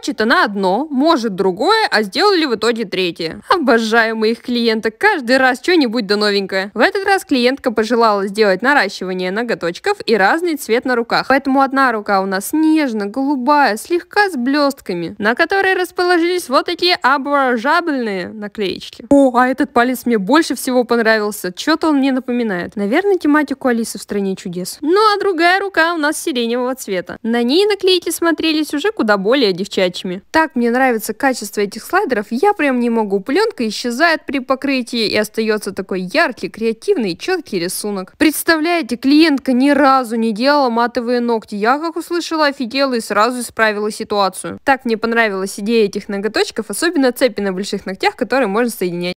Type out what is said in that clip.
Хочет она одно, может другое, а сделали в итоге третье. Обожаю моих клиенток, каждый раз что-нибудь да новенькое. В этот раз клиентка пожелала сделать наращивание ноготочков и разный цвет на руках. Поэтому одна рука у нас нежно-голубая, слегка с блестками, на которой расположились вот такие обожабельные наклеечки. О, а этот палец мне больше всего понравился, что-то он мне напоминает. Наверное, тематику Алисы в стране чудес. Ну а другая рука у нас сиреневого цвета. На ней наклейки смотрелись уже куда более девчачьи горячими. Так мне нравится качество этих слайдеров, я прям не могу. Пленка исчезает при покрытии и остается такой яркий, креативный и четкий рисунок. Представляете, клиентка ни разу не делала матовые ногти. Я, как услышала, офигела и сразу исправила ситуацию. Так мне понравилась идея этих ноготочков, особенно цепи на больших ногтях, которые можно соединять.